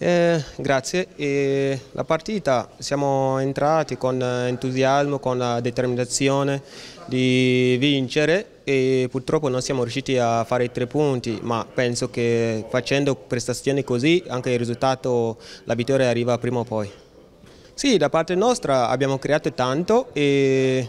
Eh, grazie, e la partita siamo entrati con eh, entusiasmo, con la determinazione di vincere e purtroppo non siamo riusciti a fare i tre punti, ma penso che facendo prestazioni così anche il risultato, la vittoria arriva prima o poi. Sì, da parte nostra abbiamo creato tanto e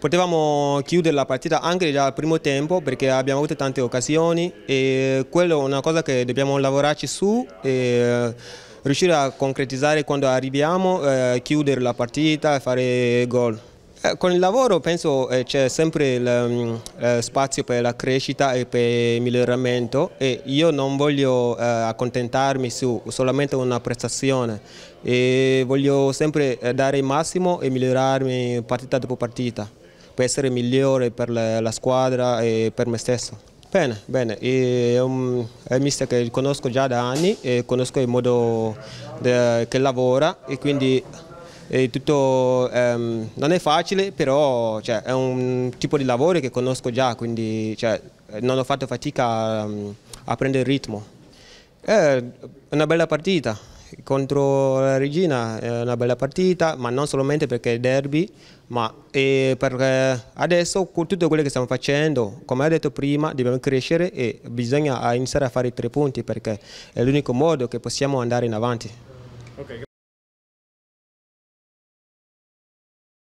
potevamo chiudere la partita anche già al primo tempo perché abbiamo avuto tante occasioni e quella è una cosa che dobbiamo lavorarci su e eh, riuscire a concretizzare quando arriviamo, eh, chiudere la partita e fare gol. Eh, con il lavoro penso eh, c'è sempre il, mm, eh, spazio per la crescita e per il miglioramento e io non voglio accontentarmi su solamente una prestazione e voglio sempre dare il massimo e migliorarmi partita dopo partita per essere migliore per la, la squadra e per me stesso. Bene, bene, e, um, è un mister che conosco già da anni e conosco il modo de, che lavora e quindi è tutto, um, non è facile però cioè, è un tipo di lavoro che conosco già quindi cioè, non ho fatto fatica um, a prendere il ritmo. È una bella partita, contro la Regina è una bella partita, ma non solamente perché è derby, ma perché adesso con tutto quello che stiamo facendo, come ho detto prima, dobbiamo crescere e bisogna iniziare a fare i tre punti perché è l'unico modo che possiamo andare in avanti. Okay.